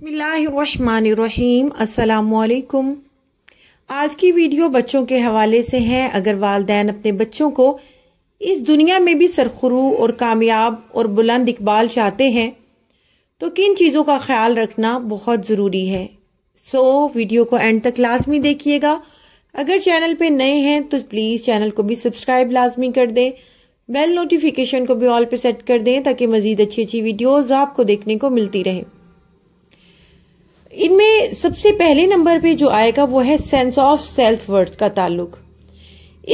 बसमीम् अल्लाम आज की वीडियो बच्चों के हवाले से है अगर वालदेन अपने बच्चों को इस दुनिया में भी सरखरू और कामयाब और बुलंद इकबाल चाहते हैं तो किन चीज़ों का ख्याल रखना बहुत ज़रूरी है सो वीडियो को एंड तक लाजमी देखिएगा अगर चैनल पे नए हैं तो प्लीज़ चैनल को भी सब्सक्राइब लाजमी कर दें बेल नोटिफिकेशन को भी ऑल पे सेट कर दें ताकि मज़ीद अच्छी अच्छी वीडियोज़ आपको देखने को मिलती रहे इनमें सबसे पहले नंबर पे जो आएगा वो है सेंस ऑफ सेल्फ वर्थ का ताल्लुक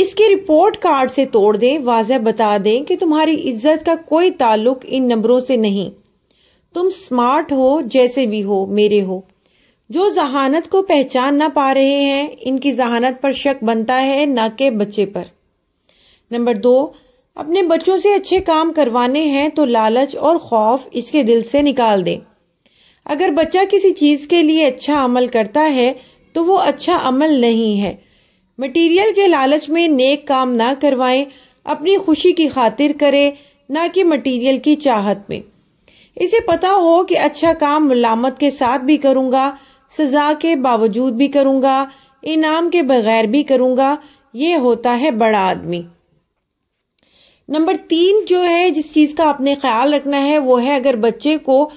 इसके रिपोर्ट कार्ड से तोड़ दें वाजह बता दें कि तुम्हारी इज्जत का कोई ताल्लुक इन नंबरों से नहीं तुम स्मार्ट हो जैसे भी हो मेरे हो जो जहानत को पहचान ना पा रहे हैं इनकी जहानत पर शक बनता है ना के बच्चे पर नंबर दो अपने बच्चों से अच्छे काम करवाने हैं तो लालच और खौफ इसके दिल से निकाल दें अगर बच्चा किसी चीज़ के लिए अच्छा अमल करता है तो वो अच्छा अमल नहीं है मटेरियल के लालच में नेक काम ना करवाएं अपनी खुशी की खातिर करें ना कि मटेरियल की चाहत में इसे पता हो कि अच्छा काम मलामत के साथ भी करूँगा सजा के बावजूद भी करूँगा इनाम के बगैर भी करूँगा ये होता है बड़ा आदमी नंबर तीन जो है जिस चीज़ का आपने ख्याल रखना है वो है अगर बच्चे को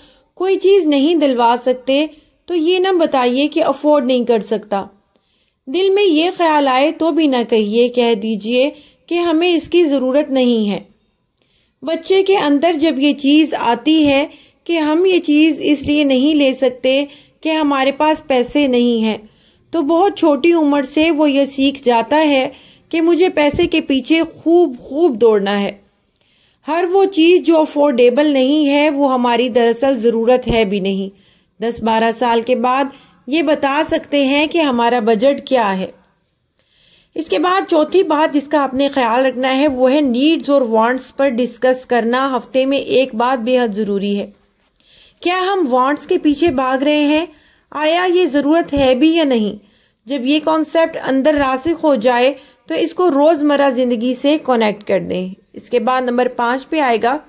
कोई चीज़ नहीं दिलवा सकते तो ये ना बताइए कि अफोर्ड नहीं कर सकता दिल में ये ख्याल आए तो भी ना कहिए कह दीजिए कि हमें इसकी ज़रूरत नहीं है बच्चे के अंदर जब ये चीज़ आती है कि हम ये चीज़ इसलिए नहीं ले सकते कि हमारे पास पैसे नहीं हैं तो बहुत छोटी उम्र से वो ये सीख जाता है कि मुझे पैसे के पीछे खूब खूब दौड़ना है हर वो चीज़ जो अफोर्डेबल नहीं है वो हमारी दरअसल ज़रूरत है भी नहीं दस बारह साल के बाद ये बता सकते हैं कि हमारा बजट क्या है इसके बाद चौथी बात जिसका आपने ख्याल रखना है वो है नीड्स और वांट्स पर डिस्कस करना हफ्ते में एक बात बेहद ज़रूरी है क्या हम वांट्स के पीछे भाग रहे हैं आया ये ज़रूरत है भी या नहीं जब ये कॉन्सेप्ट अंदर रासिक हो जाए तो इसको रोज़मर्रा ज़िंदगी से कनेक्ट कर दें इसके बाद नंबर पांच पे आएगा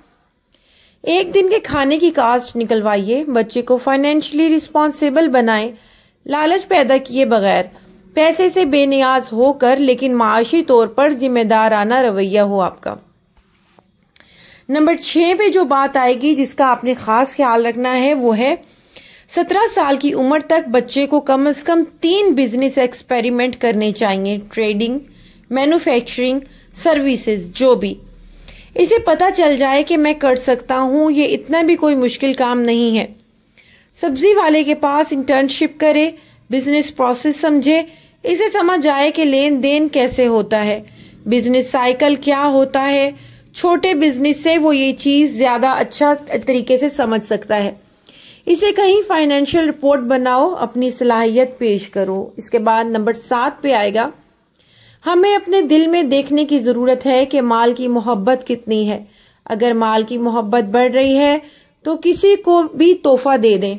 एक दिन के खाने की कास्ट निकलवाइए बच्चे को फाइनेंशली रिस्पॉन्सिबल बनाए लालच पैदा किए बगैर पैसे से बेनियाज होकर लेकिन माशी तौर पर जिम्मेदाराना रवैया हो आपका नंबर छह पे जो बात आएगी जिसका आपने ख़ास ख्याल रखना है वो है सत्रह साल की उम्र तक बच्चे को कम से कम तीन बिजनेस एक्सपेरिमेंट करने चाहिए ट्रेडिंग मैन्युफैक्चरिंग सर्विसेज जो भी इसे पता चल जाए कि मैं कर सकता हूँ ये इतना भी कोई मुश्किल काम नहीं है सब्जी वाले के पास इंटर्नशिप करे बिजनेस प्रोसेस समझे इसे समझ आए कि लेन देन कैसे होता है बिजनेस साइकिल क्या होता है छोटे बिजनेस से वो ये चीज़ ज़्यादा अच्छा तरीके से समझ सकता है इसे कहीं फाइनेंशियल रिपोर्ट बनाओ अपनी सलाहियत पेश करो इसके बाद नंबर सात पे आएगा हमें अपने दिल में देखने की ज़रूरत है कि माल की मोहब्बत कितनी है अगर माल की मोहब्बत बढ़ रही है तो किसी को भी तोहफा दे दें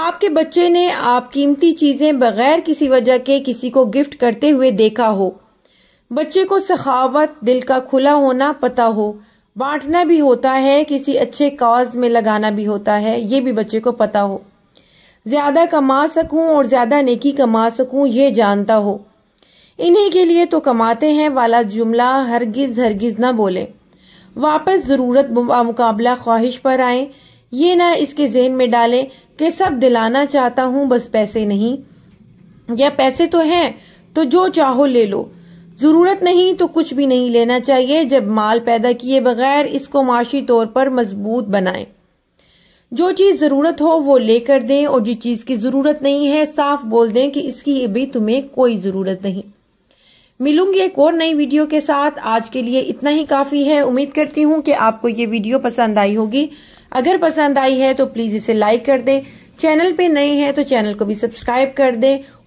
आपके बच्चे ने आप कीमती चीज़ें बगैर किसी वजह के किसी को गिफ्ट करते हुए देखा हो बच्चे को सखावत दिल का खुला होना पता हो बांटना भी होता है किसी अच्छे काज में लगाना भी होता है ये भी बच्चे को पता हो ज़्यादा कमा सकूं और ज़्यादा नेकी कमा सकूं ये जानता हो इन्हीं के लिए तो कमाते हैं वाला जुमला हरगिज़ हरगिज़ ना बोले वापस ज़रूरत मुकाबला ख्वाहिश पर आए ये ना इसके जेन में डालें कि सब दिलाना चाहता हूँ बस पैसे नहीं या पैसे तो हैं तो जो चाहो ले लो ज़रूरत नहीं तो कुछ भी नहीं लेना चाहिए जब माल पैदा किए बगैर इसको माशी तौर पर मजबूत बनाएं जो चीज़ ज़रूरत हो वो लेकर दें और जिस चीज़ की ज़रूरत नहीं है साफ बोल दें कि इसकी भी तुम्हें कोई ज़रूरत नहीं मिलूंगी एक और नई वीडियो के साथ आज के लिए इतना ही काफ़ी है उम्मीद करती हूँ कि आपको ये वीडियो पसंद आई होगी अगर पसंद आई है तो प्लीज़ इसे लाइक कर दें चैनल पे नए हैं तो चैनल को भी सब्सक्राइब कर दें